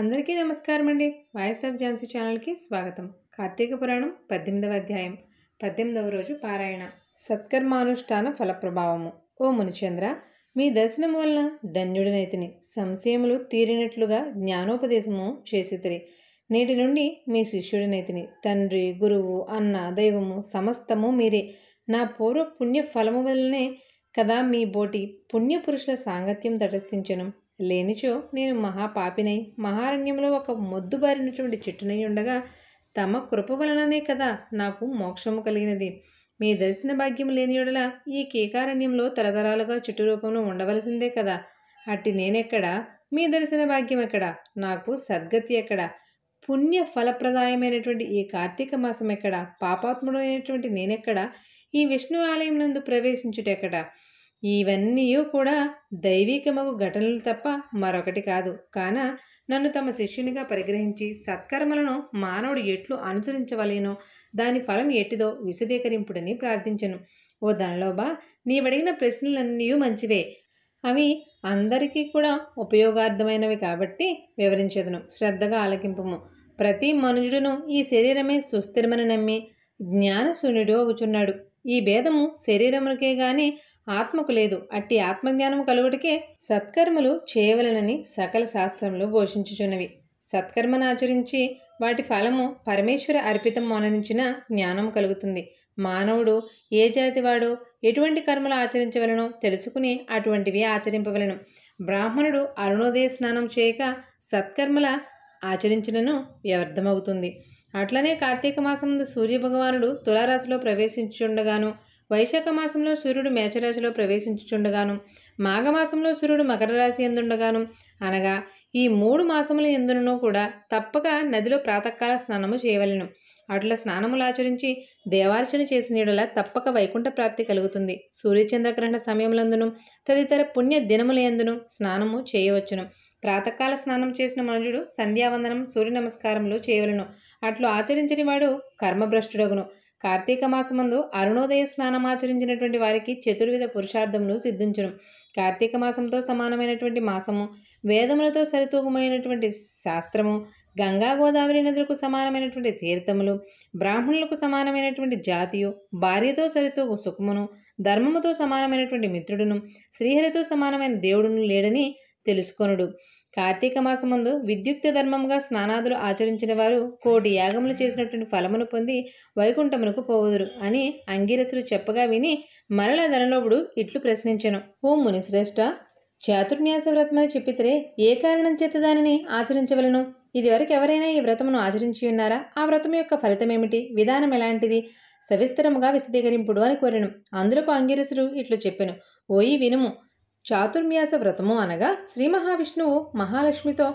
అందరికీ నమస్కారం అండి వాయిస్ ఆఫ్ ఝాన్సీ ఛానల్కి స్వాగతం కార్తీక పురాణం పద్దెనిమిదవ అధ్యాయం పద్దెనిమిదవ రోజు పారాయణ సత్కర్మానుష్ఠాన ఫలప్రభావము ఓ మునిచంద్ర మీ దర్శనం వలన ధన్యుడినైతిని సంశయములు తీరినట్లుగా జ్ఞానోపదేశము చేసితిరి నేటి నుండి మీ శిష్యుడినైతిని తండ్రి గురువు అన్న దైవము సమస్తము మీరే నా పూర్వ పుణ్య ఫలము వల్లనే కదా మీ బోటి పుణ్యపురుషుల సాంగత్యం తటస్థించను లేనిచో నేను మహాపాపినై మహారణ్యంలో ఒక మొద్దుబారినటువంటి చెట్టునై ఉండగా తమ కృప వలననే కదా నాకు మోక్షము కలిగినది మీ దర్శన భాగ్యం లేని లేనియుడల ఈ కేకారణ్యంలో తరతరాలుగా చెట్టు రూపంలో ఉండవలసిందే కదా అట్టి నేనెక్కడ మీ దర్శన భాగ్యం ఎక్కడ నాకు సద్గతి ఎక్కడ పుణ్య ఫలప్రదాయమైనటువంటి ఈ కార్తీక మాసం ఎక్కడ పాపాత్ముడైనటువంటి నేనెక్కడ ఈ విష్ణు ఆలయం నందు ప్రవేశించుటెక్కడ ఇవన్నీ కూడా దైవికమగు ఘటనలు తప్ప మరొకటి కాదు కాన నన్ను తమ శిష్యునిగా పరిగ్రహించి సత్కర్మలను మానవుడు ఎట్లు అనుసరించవలేనో దాని ఫలం ఎట్టిదో విశదీకరింపుడని ప్రార్థించను ఓ ధనలోబా నీవడిగిన ప్రశ్నలన్నీ మంచివే అవి అందరికీ కూడా ఉపయోగార్థమైనవి కాబట్టి వివరించదును శ్రద్ధగా ఆలకింపము ప్రతి మనుజుడును ఈ శరీరమే సుస్థిరమని నమ్మి జ్ఞానశూన్యుడు అవుచున్నాడు ఈ భేదము శరీరమునికే గాని ఆత్మకు లేదు అట్టి ఆత్మజ్ఞానము కలుగుటకే సత్కర్మలు చేయవలనని సకల శాస్త్రంలో ఘోషించుచున్నవి సత్కర్మను ఆచరించి వాటి ఫలము పరమేశ్వర అర్పితం మోనరించిన జ్ఞానం కలుగుతుంది మానవుడు ఏ జాతివాడో ఎటువంటి కర్మలు ఆచరించవలను తెలుసుకుని అటువంటివి ఆచరింపవలను బ్రాహ్మణుడు అరుణోదయ స్నానం చేయక సత్కర్మల ఆచరించినను వ్యర్థమవుతుంది అట్లనే కార్తీక మాసముందు సూర్యభగవానుడు తులారాశిలో ప్రవేశించుండగాను వైశాఖ మాసంలో సూర్యుడు మేచరాశిలో ప్రవేశించుచుండగాను మాఘమాసంలో సూర్యుడు మకర రాశి ఎందుండగాను అనగా ఈ మూడు మాసముల ఎందునూ కూడా తప్పక నదిలో ప్రాతకాల స్నానము చేయవలను అట్ల స్నానములు ఆచరించి దేవార్చన చేసినలా తప్పక వైకుంఠ ప్రాప్తి కలుగుతుంది సూర్యచంద్రగ్రహణ సమయములందును తదితర పుణ్య దినములందును స్నానము చేయవచ్చును ప్రాతకాల స్నానం చేసిన మనుషుడు సంధ్యావందనం సూర్య నమస్కారములు చేయవలను అట్లు ఆచరించని వాడు కర్మభ్రష్టుడగును కార్తీక మాసమందు అరుణోదయ స్నానమాచరించినటువంటి వారికి చతుర్విధ పురుషార్థములు సిద్ధించును కార్తీక మాసంతో సమానమైనటువంటి మాసము వేదములతో సరితూగమైనటువంటి శాస్త్రము గంగా గోదావరి నదులకు సమానమైనటువంటి తీర్థములు బ్రాహ్మణులకు సమానమైనటువంటి జాతియు భార్యతో సరితూ సుఖమును ధర్మముతో సమానమైనటువంటి మిత్రుడును శ్రీహరితో సమానమైన దేవుడును లేడని తెలుసుకొనుడు కార్తీక ముందు విద్యుక్త ధర్మంగా స్నానాదులు ఆచరించిన వారు కోటి యాగములు చేసినటువంటి ఫలమును పొంది వైకుంఠమునకు పోవుదురు అని అంగిరసులు చెప్పగా విని మరల ధనలోపుడు ఇట్లు ప్రశ్నించను ఓ మునిశ్రేష్ఠ చాతుర్న్యాస వ్రతమని చెప్పితే ఏ కారణం చేత దానిని ఆచరించవలను ఇదివరకు ఎవరైనా ఈ వ్రతమును ఆచరించి ఉన్నారా ఆ వ్రతం యొక్క ఫలితం ఏమిటి విధానం ఎలాంటిది సవిస్తరముగా విశదీకరింపుడు అని కోరను అందులో అంగిరసుడు ఇట్లు చెప్పెను ఓయి వినుము చాతుర్మ్యాస వ్రతము అనగా శ్రీ మహావిష్ణువు మహాలక్ష్మితో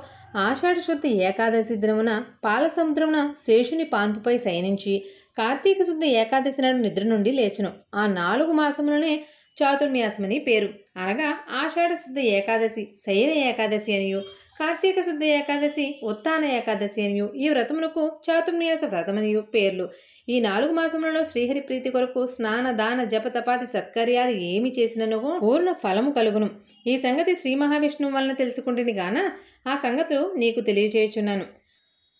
ఆషాఢ శుద్ధి ఏకాదశి దినమున పాలసముద్రమున శేషుని పాన్పుపై శయనించి కార్తీక శుద్ధి ఏకాదశి నాడు నిద్ర నుండి లేచను ఆ నాలుగు మాసములనే చాతుర్మ్యాసమని పేరు అనగా ఆషాఢ శుద్ధి ఏకాదశి శైల ఏకాదశి అనియు కార్తీక శుద్ధ ఏకాదశి ఉత్తాన ఏకాదశి అనియు ఈ వ్రతమునకు చాతుర్మ్యాస వ్రతమనియు పేర్లు ఈ నాలుగు మాసములలో శ్రీహరి ప్రీతి కొరకు స్నాన దాన జపతపాతి సత్కార్యాలు ఏమి చేసినను పూర్ణ ఫలము కలుగును ఈ సంగతి శ్రీ మహావిష్ణువు వలన తెలుసుకుంటుంది గాన ఆ సంగతులు నీకు తెలియచేయుచున్నాను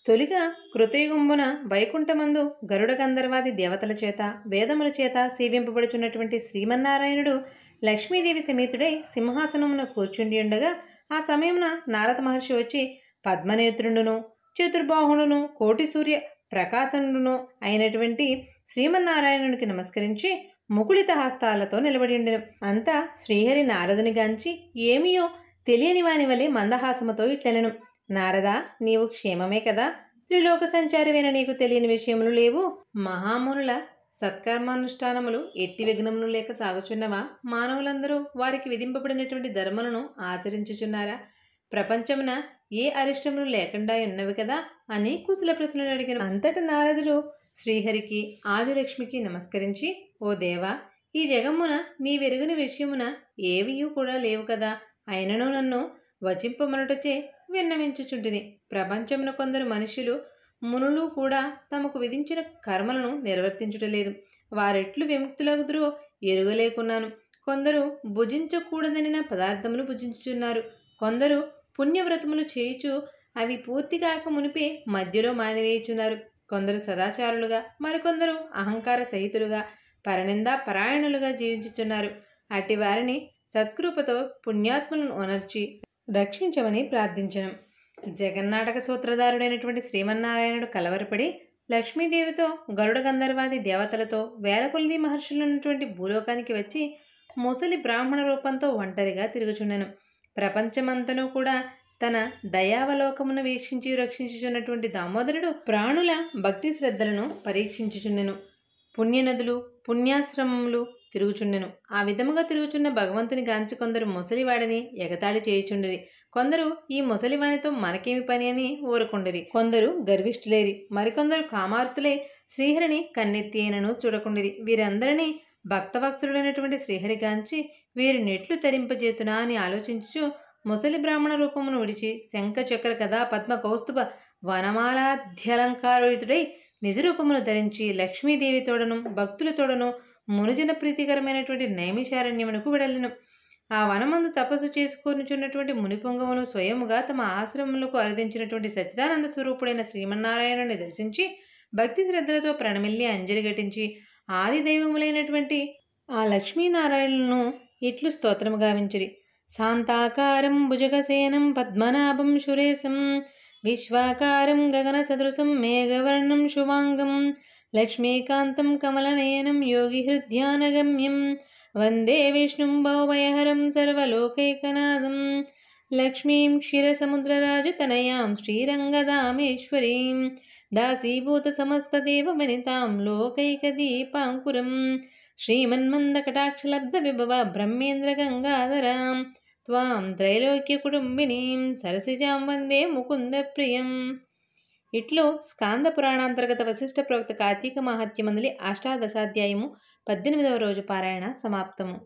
తొలిగా కృతయుగుంబున వైకుంఠమందు గరుడ గంధర్వాది దేవతల చేత వేదముల చేత సేవింపబడుచున్నటువంటి శ్రీమన్నారాయణుడు లక్ష్మీదేవి సమేతుడై సింహాసనమున కూర్చుండి ఉండగా ఆ సమయమున నారద మహర్షి వచ్చి పద్మనేత్రుండును చతుర్బాహుడును కోటి సూర్య ప్రకాశనుడును అయినటువంటి శ్రీమన్నారాయణునికి నమస్కరించి ముకుళిత హస్తాలతో నిలబడి ఉండను అంతా శ్రీహరి నారదుని గాంచి ఏమియో తెలియని వాని వలె మందహాసముతో ఇట్లెనను నారదా నీవు క్షేమమే కదా త్రిలోక సంచారమైన నీకు తెలియని విషయములు లేవు మహామునుల సత్కర్మానుష్ఠానములు ఎట్టి విఘ్నములు లేక సాగుచున్నవా మానవులందరూ వారికి విధింపబడినటువంటి ధర్మలను ఆచరించుచున్నారా ప్రపంచమున ఏ అరిష్టములు లేకుండా ఉన్నవి కదా అని కుశల ప్రశ్నలు అడిగిన అంతట నారదుడు శ్రీహరికి ఆదిలక్ష్మికి నమస్కరించి ఓ దేవా ఈ జగమున వెరుగని విషయమున ఏవియూ కూడా లేవు కదా అయినను నన్ను వచింపమనుటచే విన్నవించుచుంటిని ప్రపంచమున కొందరు మనుషులు మునులు కూడా తమకు విధించిన కర్మలను నిర్వర్తించుటలేదు వారెట్లు విముక్తులగుదురో ఎరుగలేకున్నాను కొందరు భుజించకూడదనిన పదార్థమును భుజించుచున్నారు కొందరు పుణ్యవ్రతములు చేయుచు అవి పూర్తి కాక మునిపే మధ్యలో మానివేయుచున్నారు కొందరు సదాచారులుగా మరికొందరు అహంకార సహితులుగా పరనిందా పరాయణులుగా జీవించుచున్నారు అట్టి వారిని సత్కృపతో పుణ్యాత్మలను ఒనర్చి రక్షించమని ప్రార్థించను జగన్నాటక సూత్రధారుడైనటువంటి శ్రీమన్నారాయణుడు కలవరపడి లక్ష్మీదేవితో గరుడ గంధర్వాది దేవతలతో మహర్షులు మహర్షులున్నటువంటి భూలోకానికి వచ్చి ముసలి బ్రాహ్మణ రూపంతో ఒంటరిగా తిరుగుచున్నాను ప్రపంచమంతనూ కూడా తన దయావలోకమును వీక్షించి రక్షించుచున్నటువంటి దామోదరుడు ప్రాణుల భక్తి శ్రద్ధలను పరీక్షించుచుండెను పుణ్యనదులు పుణ్యాశ్రమములు తిరుగుచుండెను ఆ విధముగా తిరుగుచున్న భగవంతుని గాంచి కొందరు ముసలివాడని ఎగతాళి చేయుచుండరి కొందరు ఈ ముసలివానితో మనకేమి పని అని ఊరకుండిరి కొందరు గర్విష్ఠులేరి మరికొందరు కామార్తులే శ్రీహరిని కన్నెత్తి అయినను చూడకుండరి వీరందరినీ భక్తవత్సరుడైనటువంటి శ్రీహరి గాంచి వీరి నెట్లు తరింపజేతునా అని ఆలోచించు ముసలి బ్రాహ్మణ రూపమును విడిచి శంఖ చక్ర కథా పద్మ కౌస్తుభ వనమాలాధ్యలంకారుడితుడై నిజరూపమును ధరించి లక్ష్మీదేవి తోడను భక్తులతోడను మునుజన ప్రీతికరమైనటువంటి నైమిషారణ్యమునకు వెడలను ఆ వనమందు తపస్సు చేసుకొనిచున్నటువంటి మునిపొంగవును స్వయముగా తమ ఆశ్రమములకు అరదించినటువంటి సచ్చిదానంద స్వరూపుడైన శ్రీమన్నారాయణుని దర్శించి భక్తి శ్రద్ధలతో ప్రణమిల్లి అంజలి ఘటించి ఆది దైవములైనటువంటి ఆ లక్ష్మీనారాయణను ఇట్లు స్తోత్రము గావించురి శాంతాకారం భుజగసేనం పద్మనాభం సురేశం విశ్వాకారం గగన సదృశం మేఘవర్ణం శుభాంగం లక్ష్మీకాంతం కమలనయనం యోగి హృద్యానగమ్యం వందే విష్ణుం భవభయహరం సర్వలోకైకనాథం లక్ష్మీం క్షీరసముద్రరాజతనయాం శ్రీరంగదామేశ్వరీం దాసీభూత సమస్తదేవ వనితాం లోకైకదీపాంకురం శ్రీమన్మంద కటాక్షలబ్ధ విభవ బ్రహ్మేంద్ర గంగాధరాం త్వాం త్రైలోక్య కుటుంబినీం సరసిజాం వందే ముకుంద ప్రియం ఇట్లు స్కాంద పురాణాంతర్గత వశిష్ట ప్రవక్త కార్తీక మహాత్యమందలి అష్టాదశాధ్యాయము పద్దెనిమిదవ రోజు పారాయణ సమాప్తము